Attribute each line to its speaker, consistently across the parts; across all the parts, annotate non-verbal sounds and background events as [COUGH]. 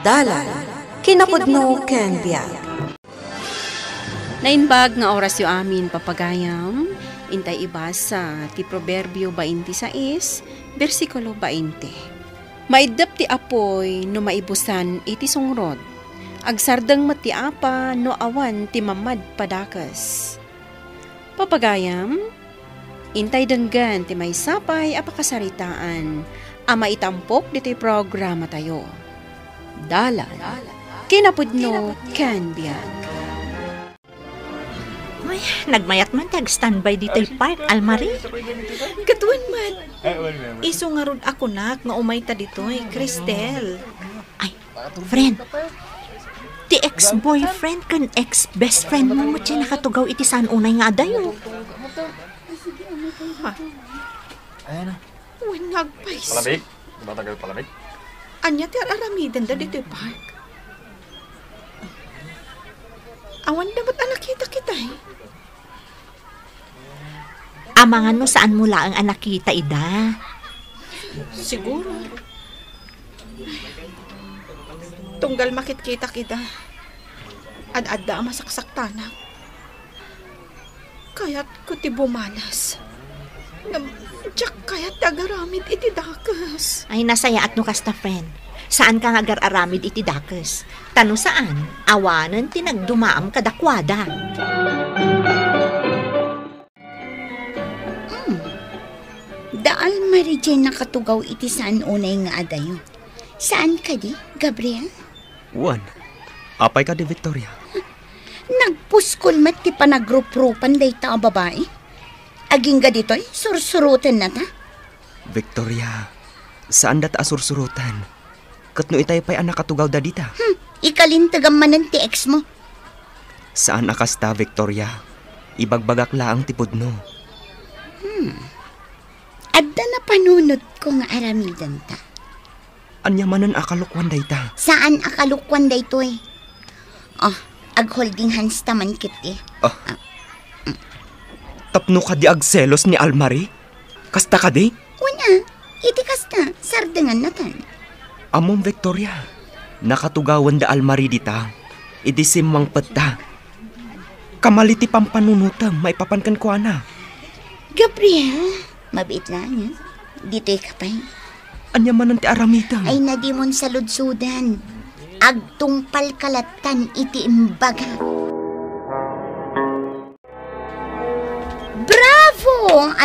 Speaker 1: Dalan, kinakudno ken biyag. Nainbag nga oras yu amin papagayam, intay ibasa ti Proverbio 26, versikulo 20. Maidap ti apoy no maibusan iti sungrod, agsardang matiapa no awan ti mamad padakas. Papagayam, intay danggan ti may sapay apakasaritaan, ama itampok dito'y programa tayo dalan, kinapudno, can biyan. Uy, nagmayat man tag standby dito'y park, Almari.
Speaker 2: Katuan man. Eh, Iso nga rod ako nak, nga umay ta dito'y, Cristel. Ay, friend, ti ex-boyfriend kan ex-best friend mo mo ti nakatugaw iti saan unay nga adayo. ayana Ayan na. Uy, nagpaiso. Palamig?
Speaker 3: Matagal palamig?
Speaker 2: Anya ti aramiden da dito park. Awan dapat anak kita kita eh. Amangan mo saan mula ang anak kita, Ida? Siguro. Tunggal makit kita kita. Ad-adda masaksaktana. Kaya't ko ti bumanas. Nam- Diyak kaya tagaramid iti dakas. Ay, nasaya at nukas na friend. Saan ka nga gararamid iti dakas? Tano saan? Awanan tinagdumaam kadakwada. Hmm. Daal Marijen nakatugaw iti saan unay nga adayo. Saan ka di, Gabriel?
Speaker 3: Juan, apay ka di Victoria.
Speaker 2: Nagpuskol mat ti panagrup-rupan day ta babae? aging ga ditoy, eh. sursurutan na ta?
Speaker 3: Victoria, saan da ta sursurutan? Katno itay pa'y anak katugaw da dita.
Speaker 2: Hmm, ikalintagam manan ti ex mo.
Speaker 3: Saan akas ta, Victoria? Ibagbagak laang tipod no.
Speaker 2: Hmm. Adda na panunod ko nga aramidan ta. Anya manan akalukwan day ta? Saan akalukwan day to eh? Oh, ag holding hands taman kit eh.
Speaker 3: Oh. Ah. ah tapno ka di agselos ni Almari? Kasta ka di?
Speaker 2: Una, iti kasta, sardangan natan.
Speaker 3: Among Victoria, nakatugawan da Almari dita, iti simang pata. Kamaliti pampanunuta, may papankan ko ana.
Speaker 2: Gabriel, mabit lang yan. Eh. Dito'y kapay. Anya man ang tiaramita. Ay nadimon sa ludsudan. Agtungpal kalatan iti imbaga.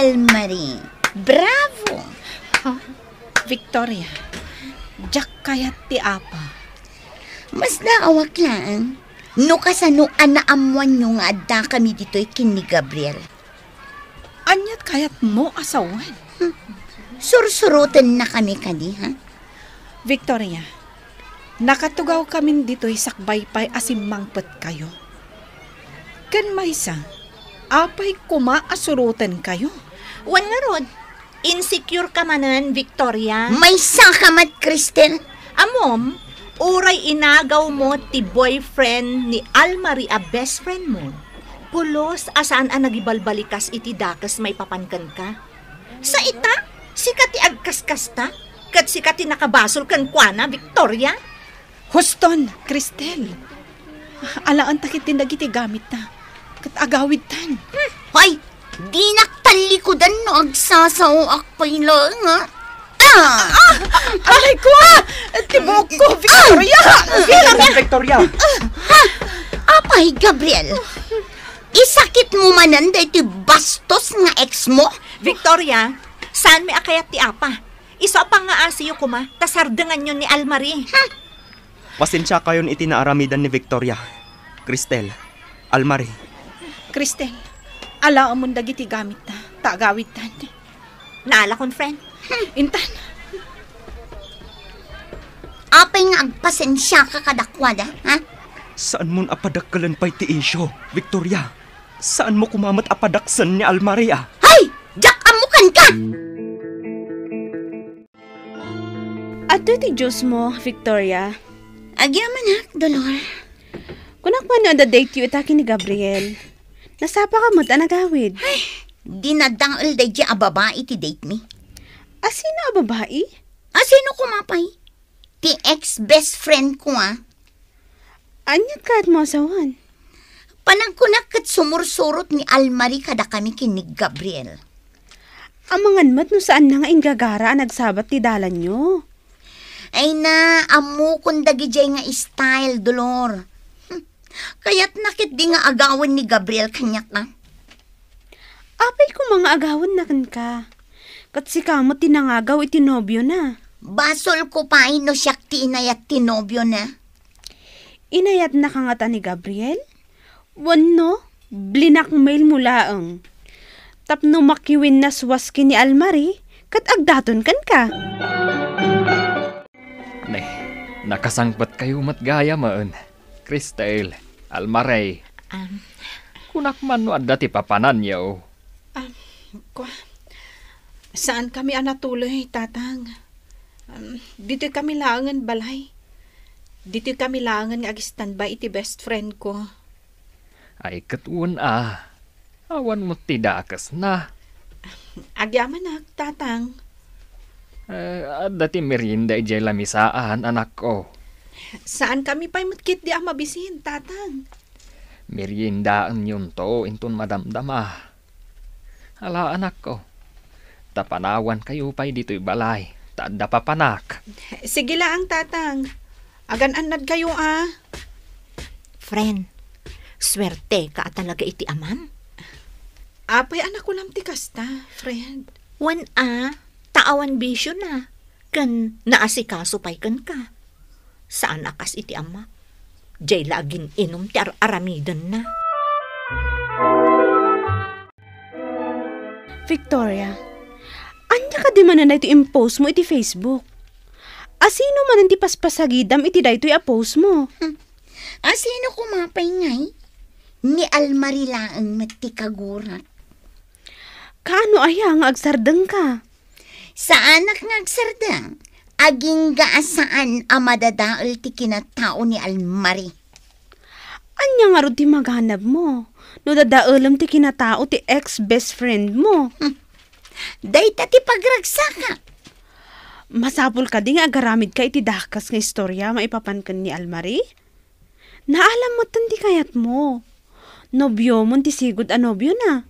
Speaker 2: Almarie. Bravo! Victoria, jak kayat ti apa. Mas naawak lang. No kasano anaamuan nyo nga adda kami dito'y kin ni Gabriel. Anyat kayat mo asawan. Hmm. Sursurutan na kami kadi, ha? Victoria, nakatugaw kami dito'y sakbay pa'y asimmangpet kayo. Kan may isang, apay kumaasurutan kayo. Wan nga rod, insecure ka manan, Victoria. May sakamat, Kristen. Amom, uray inagaw mo ti boyfriend ni Almarie a best friend mo. Pulos asaan ang nagibalbalikas iti dakas may papankan ka. Sa ita, sikat ti agkaskas ta, kat sikat ti nakabasol kan kuana, Victoria. Huston, Kristel. Alaan takit din dagiti gamit ta. Kat agawid tan. Hmm. Hoy, di na Adan no agsasaw akpay lang ha. Ah! ah! Aray ko! Tibok ko, Victoria! Ah! Ah! Victoria! Victoria! Ah! Apay, Gabriel! Isakit mo manan da iti bastos nga ex mo? Victoria, saan may akayat ti Apa? Isa pa nga asiyo kuma, tasardangan yun ni Almarie. Ha?
Speaker 3: Pasensya kayon iti naaramidan ni Victoria. Cristel, Almarie.
Speaker 2: Cristel, alaamon dagiti gamit na. Tagawitan. Nala kon, friend. Intan. Apay nga agpasensya ka kadakwada, ah, ha? Saan mo apadakkalan pa'y ti isyo,
Speaker 3: Victoria? Saan mo kumamat apadaksan ni Almaria? Hay! Jak amukan ka!
Speaker 2: Ato ti Diyos mo, Victoria. Agyaman ha, Dolor. Kunak pa na date yu itaki ni Gabriel. Nasapa ka mo ta nagawid. Ay, Dinadangal day di a babae ti date me. Asino a babae? Asino kumapay? Ti ex-best friend ko ah. Anya ka at masawan? Panagkunak kat sumursurot ni Almari kada kami kinig Gabriel. Amangan mat no saan na nga ingagara ang nagsabat ti dalan nyo? Ay na, amu kundagi jay nga style, Dolor. Hm, kaya't nakit di nga agawan ni Gabriel kanya ka. Apay ko mga agawan na kan ka. Kat si kamo tinangagaw itinobyo na. Basol ko pa ino siyak ti inayat tinobyo na. Inayat na ka nga ni Gabriel? Wan Blinak mail mula ang. Tapno makiwin na swaski ni
Speaker 1: Almari, kat agdaton kan ka.
Speaker 2: Ne,
Speaker 3: nakasangpat kayo matgaya maon. Cristel, Almaray. Um, Kunak man no ti papanan niya o. Oh.
Speaker 2: Kwa, saan kami anatuloy, tatang? Um, dito kami laangan balay. Dito kami laangan nga standby iti best friend ko. Ay
Speaker 3: katuon ah. Awan mo tidakas na.
Speaker 2: Agyaman ak, ah, tatang.
Speaker 3: Uh, eh, dati merienda ijay lamisaan, anak ko.
Speaker 2: Saan kami pa matkit di ang mabisin, tatang?
Speaker 3: Meriendaan yun to, inton madamdama. Ala anak ko. Tapanawan kayo pa'y dito'y balay. Tanda pa panak.
Speaker 2: Sige lang, tatang. Agan-anad kayo, ah. Friend, swerte ka talaga iti aman. Apay anak ko lang tikas ta, friend. Wan a, ah, taawan bisyo na. Kan naasikaso pa'y kan ka. Saan akas iti ama? Jay lagin inom ti ar aramidan na.
Speaker 1: Victoria, anya ka di man na ito impose mo iti Facebook? Asino man iti paspasagidam
Speaker 2: iti da ito i-post mo? Hmm. Asino kumapay ngay? Ni almarila ang matikagurat. Kaano aya nga agsardang ka? Sa anak nga agsardang, aging gaasaan ang madadaol ti kinatao ni Almari. Anya nga ro ti maganab mo. No dadaulam ti kinatao ti ex-best friend mo. Hmm. Dayta ti pagragsaka.
Speaker 1: Masapol ka di agaramid ka iti dakas nga istorya maipapankan ni Almarie. Naalam mo tan di kayat mo.
Speaker 2: Nobyo mo ti sigud a ah, nobyo na.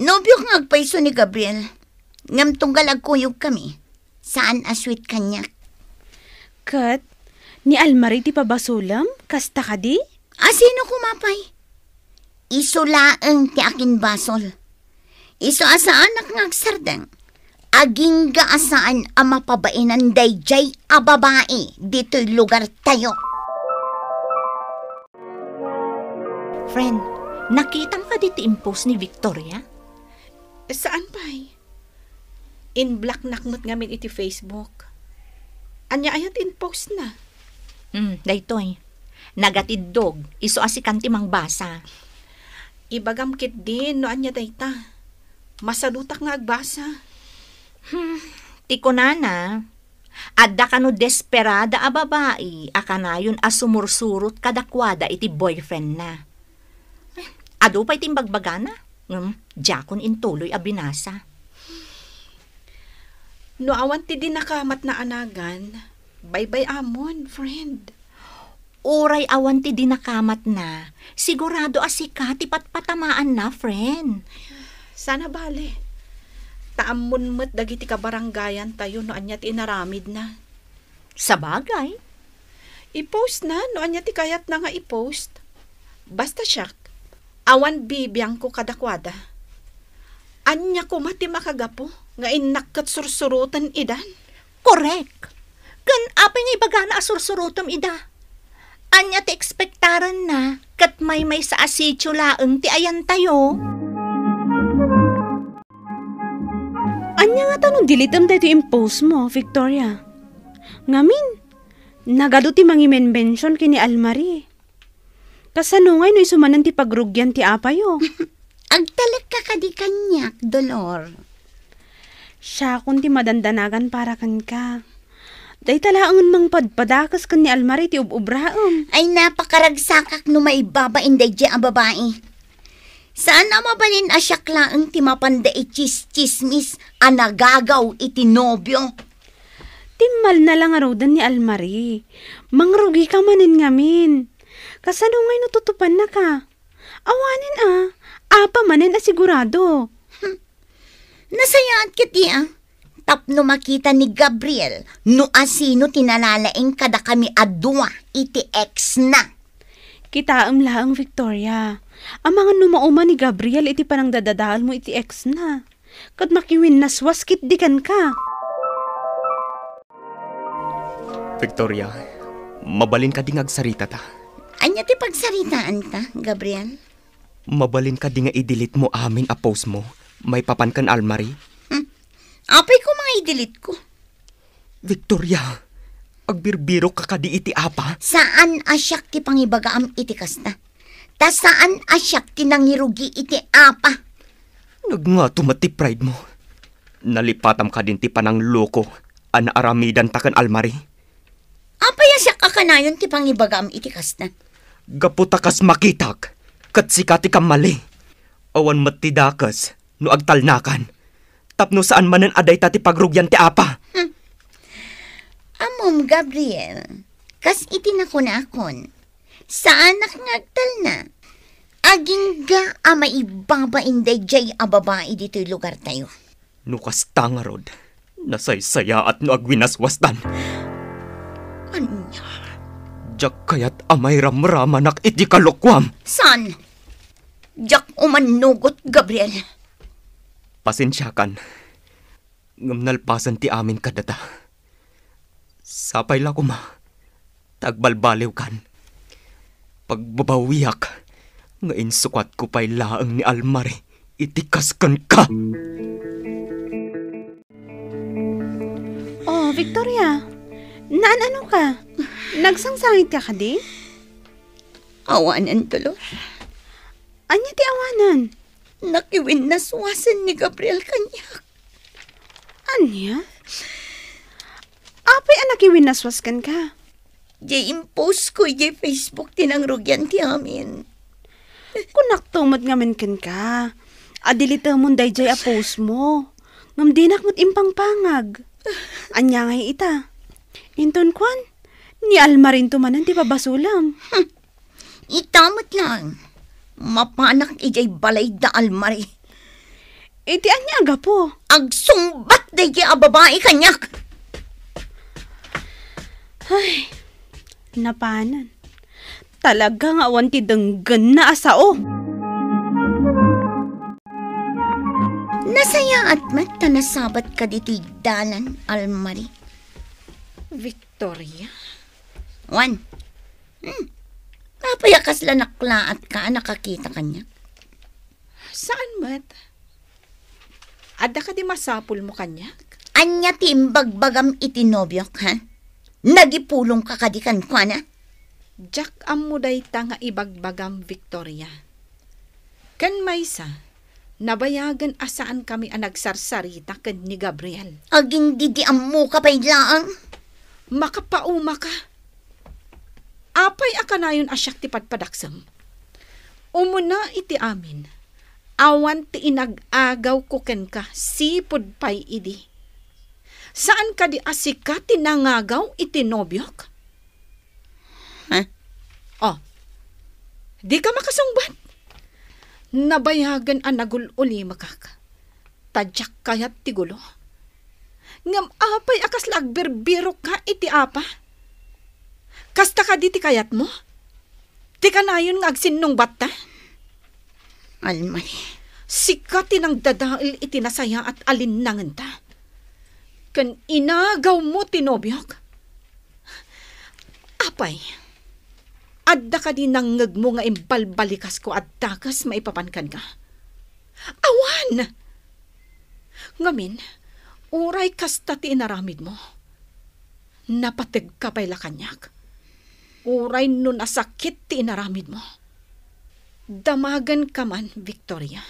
Speaker 2: Nobyo nga agpaiso ni Gabriel. Ngam tunggal agkuyog kami. Saan aswit kanya? Kat, ni Almarie ti pabasulam? Kasta ka di? Asino ah, kumapay? Isulaan ti akin basol. Iso asa anak ng sardang. Aging gaasaan ang mapabainan dayjay a babae dito'y lugar tayo. Friend, nakitang ka dito impose ni Victoria? Eh, saan pa'y? Eh? In black nakmat ngamin iti Facebook. Anya ayat in post na. Hmm, daytoy. Eh. Nagatiddog, iso asikanti mang basa. Ibagamkit din, no anya dayta. masadutak nga agbasa. Hmm, tikunana. Adda ka desperada a babae, akanayon a sumursurot kadakwada iti boyfriend na. Ado pa iting bagbagana? Um, hmm, Diyakon intuloy abinasa. No awan ti din nakamat na anagan, bye-bye amon, friend. Uray awan ti dinakamat na. Sigurado asika ti patpatamaan na, friend. Sana bale. Taamun mo't dagiti kabaranggayan tayo no anya ti inaramid na. Sabagay.
Speaker 1: I-post na no anya ti kayat na nga i-post. Basta siyak, awan bibiyang ko kadakwada. Anya ko mati makagapo, nga
Speaker 2: inakkat sursurutan idan. Correct. Gan apay nga ibagana asursurutom ida Anya ti ekspektaran na, kat may may sa asityo laeng ti ayan tayo. Anya nga tanong dilitam da ito impose mo, Victoria. Ngamin, nagado ti mangi mention kini Almari. Kasano nga no isumanan ti pagrugyan ti apayo. [LAUGHS] Agtalak ka ka di kanyak, Dolor. Siya kundi madandanagan para kan ka. Daytalaangan mang padpadakas kan ni Almari ti ububraam. Ay napakaragsakak no maibaba inday di ang babae. Saan amabalin asyak laang ti mapanda chismis chismis nagagaw iti nobyo? Timmal na lang arodan ni Almari. Mangrugi ka manin ngamin. Kasano ngay natutupan na ka? Awanin ah. Apa manin asigurado. Hm. Nasayaan kiti ah tap no makita ni Gabriel no asino tinalalaing kada kami adwa iti ex na. Kitaam laang, Victoria. Ang mga numauma ni Gabriel iti panang dadadaal mo iti ex na. Kad makiwin na swaskit dikan ka.
Speaker 3: Victoria, mabalin ka ding agsarita ta.
Speaker 2: Anya ti pagsaritaan ta, Gabriel?
Speaker 3: Mabalin ka di nga idilit mo amin a post mo. May papan kan almari.
Speaker 2: Apay ko mga i-delete ko.
Speaker 3: Victoria, agbirbiro ka kadi iti apa?
Speaker 2: Saan asyak ti pangibagaam iti kasta? Ta saan asyak ti nangirugi iti apa? Nagngato tumati pride mo.
Speaker 3: Nalipatam ka din ti panang loko, ana aramidan takan almari.
Speaker 2: Apay asyak ka kanayon ti pangibagaam am iti kasta?
Speaker 3: Gaputakas makitak, kat sikati ka mali. Awan matidakas, no agtalnakan tapno saan manan aday tati pagrugyan ti apa. Hmm.
Speaker 2: Amom, Gabriel, kas itinako na akon. Saan nakangagtal na? Aging ga ama ibaba day jay ababae dito'y lugar tayo.
Speaker 3: Nukas tangarod, nasaysaya at no agwinaswastan. Anya? Jack kaya't amay ramramanak iti kalukwam.
Speaker 2: San? Jack umanugot, Gabriel. Gabriel.
Speaker 3: Pasensyakan. Ngamnalpasan ti amin kadata. Sapay la ko ma. Tagbalbaliw kan. Pagbabawiyak. Ngayon sukat ko pa'y laang ni Almari. Itikaskan ka!
Speaker 2: Oh, Victoria. Naan ano ka? Nagsangsangit ka ka di? Awanan, Dolor. Anya ti awanan? Nakiwin na suwasan ni Gabriel kanyak. Anya? Apay ang ah, nakiwin na suwaskan ka? Di impose ko di Facebook tinang tinangrugyan ti amin. Kunak tumad ngamin ken ka. Adilita ah, mo day jay apos ah, mo. Ngam dinak mo't impangpangag. Anya nga ita. Inton kwan, ni Alma rin tumanan ti babasulam. Hm, itamot lang mapanak ijay balay da almari. E anya anyaga po. Agsumbat da ijay ababae kanyak. Ay, napanan. Talaga nga wanti denggan na asao. Nasaya at magtanasabat ka dito'y dalan, Almari. Victoria? Juan, hmm, Napayakas lang at ka, nakakita ka Saan mat? Ada ka di masapul mo kanya? Anya timbagbagam itinobyok, ha? Nagipulong kakadikan ko, na? Jack amuday ta nga ibagbagam, Victoria. Ken maysa, nabayagan asaan kami ang nagsarsarita kan ni Gabriel. Aging didi ang muka pa ilaang. Makapauma ka
Speaker 1: apay akanayon asyak ti padpadaksam. Umuna iti amin, awan ti inagagaw ko ken ka, sipod pay idi. Saan ka di asika tinangagaw iti nobyok? Eh? Oh, di ka makasungbat. Nabayagan ang nagululi makak. Tadyak kaya't ti gulo. Ngam apay akas lagberbiro ka iti apa. Kasta ka di ti kayat mo? Ti kanayon nga agsin nung bata?
Speaker 2: Almay. Sika tinangdadail itinasaya at alin alinangan ta. Kan inagaw mo tinobyok? Apay, adda ka din nangag mo nga imbalbalikas ko at dakas maipapankan ka. Awan! Ngamin, uray kasta ti inaramid mo. Napatag ka pa'y lakanyak. Uray no nasakit ti inaramid mo. Damagan ka man, Victoria.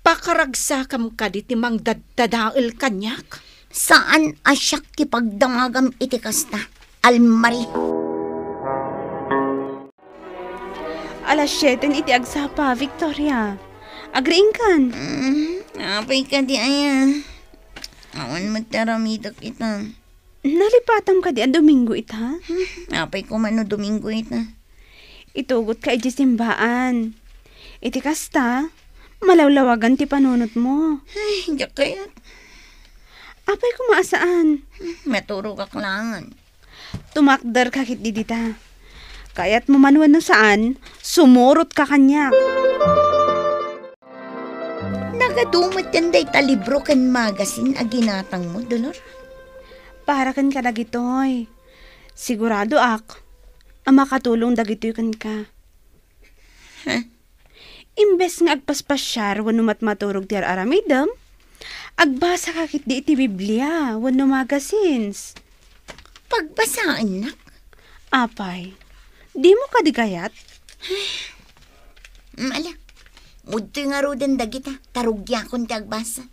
Speaker 2: Pakaragsakam ka di ti mangdadadail kanyak. Saan asyak ti pagdamagam iti kasta, almari. Alas 7 iti agsapa, Victoria. Agriin kan? Mm, mm-hmm. apay ka di aya. Awan mo taramidok ito. Nalipatam ka di ang ah, Domingo ita. [LAUGHS] Apay ko man no Domingo ita. Itugot ka iti simbaan. Iti kasta, malawlawagan ti panunot mo. Ay, hindi kayat. Apay ko maasaan. Maturo ka kailangan. Tumakdar ka kit didita. Kaya't mo mumanuan no saan, sumurot ka kanyak. Nagadumat yan day talibro kan magasin aginatang mo, Dolor para kan ka dagitoy. Sigurado ak, ang makatulong dagitoy kan ka. Huh? Imbes nga agpaspasyar wano matmaturog ti aramidam, agbasa kakit di iti Biblia wano magasins. Pagbasaan nak? Apay, di mo kadigayat? Mala, Udto nga rodan dagita, tarugya kong tagbasa.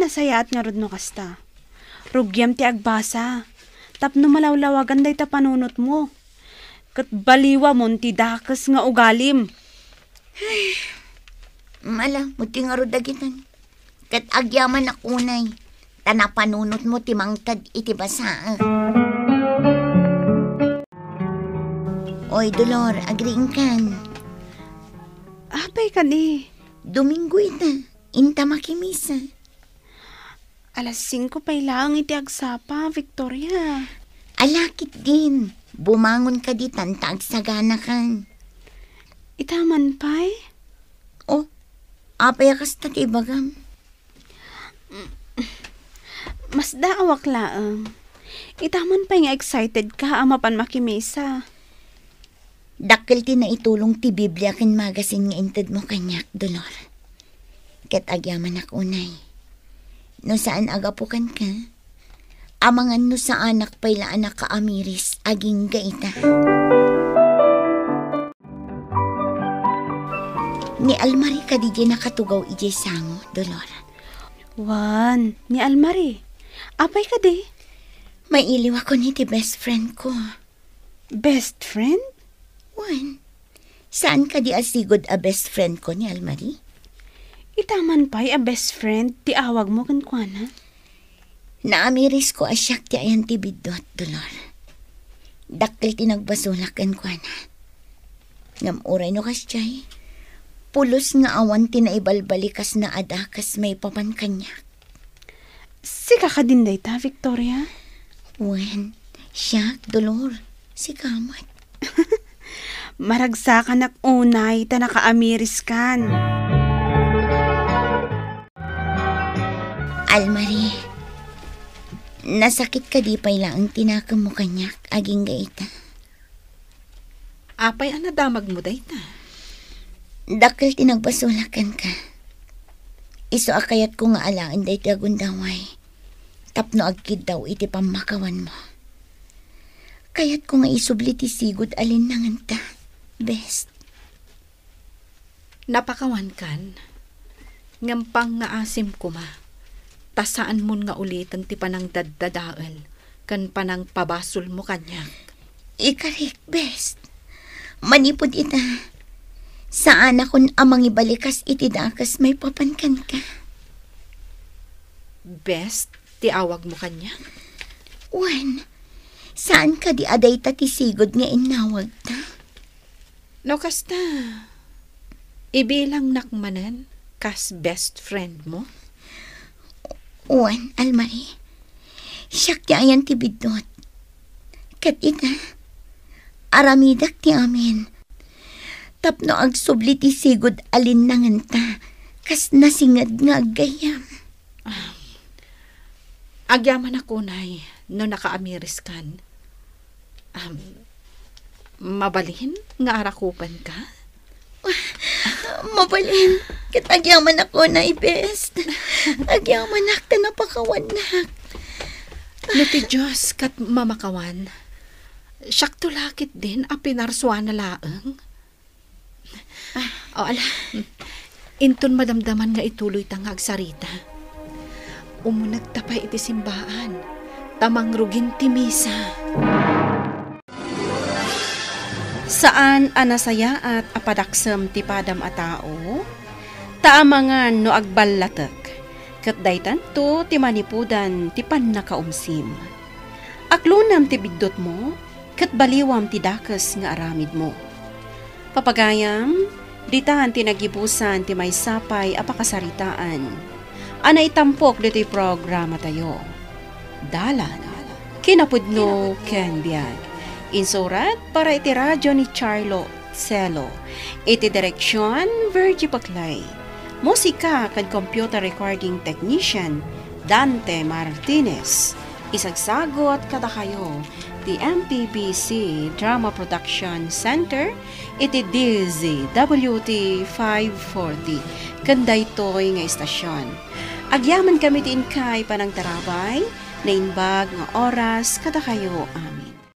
Speaker 2: Nasayat
Speaker 1: nga rod no kasta. Rugyam ti agbasa. Tapno malawlawagan day ta panunot mo. Kat baliwa mo ti dakas nga ugalim.
Speaker 2: mala, muti nga rudagitan. Kat agyaman akunay. Tanapanunot mo timangtad iti basa. Oy, Dolor, agriin kan. Apay kan eh. Domingo ita, inta makimisa. Alas 5 pa ilang iti agsapa, Victoria. Alakit din. Bumangon ka di tanta agsagana kan. Itaman pa'y? Oh, apay kas tatibagam. Mas daawak laang. Ah. Itaman pa nga excited ka, ama ah, pan makimisa. Dakil ti na itulong ti Biblia kin magasin nga intid mo kanyak, Dolor. Ket agyaman ak unay no saan agapukan ka. Amangan no sa anak payla anak ka amiris, aging gaita. Ni Almari ka di nakatugaw ije sango, Dolor. Juan, ni Almari, apay ka di? Mailiw ako ni ti best friend ko. Best friend? Juan, saan ka di asigod a best friend ko ni Almari? Itaman pa a best friend ti awag mo kan kuana. Naamiris ko asyak ti ayan ti bidot, Dolor. Dakil ti nagbasulak kan kuana. Namuray no kas jay. Pulos nga awan ti naibalbalikas na adakas may papan kanya. Sika ka din day ta, Victoria? Wen, siyak, Dolor, si Kamat. [LAUGHS] Maragsakan ak unay, ta nakaamiris kan. Almari, nasakit ka di pa lang ang tinakam mo kanyak, aging gaita. Apay ang nadamag mo, dayta. Dakil tinagbasulakan ka. Iso akayat ko nga alaan day agundaway. Tapno agkid daw iti pamakawan mo. Kayat ko nga isubli ti sigod alin nanganta. Best. Napakawan kan. Ngampang nga asim ko ma tasaan mo nga ulitan ti panang daddadael kan panang pabasol mo kanyak. Ikarik, best. Manipod ita. Saan akon amang ibalikas iti dakas may papankan ka.
Speaker 1: Best, awag mo kanya.
Speaker 2: Wen, saan ka di aday ta ti sigod nga inawag ta? No, kasta. Ibilang nakmanan, kas best friend mo. Uwan, almari. Syakyayan ti bidot. Kat ita, aramidak ti amin. Tapno ag subli ti sigod alin nanganta, kas nasingad nga gayam. Ah, agyaman ako, Nay, no nakaamiris kan. Um, mabalin nga arakupan ka? mabalin? Ket agyaman ako [LAUGHS] na ibest. Agyaman ak ta napakawan nak. No Diyos kat mamakawan. Siyak tulakit din a ah, pinarswa na laeng. Ah. O ala, inton madamdaman nga ituloy tang hagsarita. Umunag
Speaker 1: tapay iti simbaan, tamang rugin misa. Saan anasaya at apadaksem ti padam a tao? taamangan no agballatak, kat daytanto ti manipudan ti pannakaumsim. Aklunam ti biddot mo, kat baliwam ti dakas nga aramid mo. Papagayam, ditaan ti nagibusan ti may sapay apakasaritaan. Ana itampok dito'y programa tayo. Dalan, kinapudno, kenbiag. Insurat para iti radyo ni Charlo Celo. Iti direksyon, Virgie Paclay Musika kan computer recording technician Dante Martinez. Isagsagot kada kayo the MPBC Drama Production Center iti DZWT 540 kanda ito'y nga istasyon. Agyaman kami din kay panang tarabay na inbag nga oras kada kayo amin.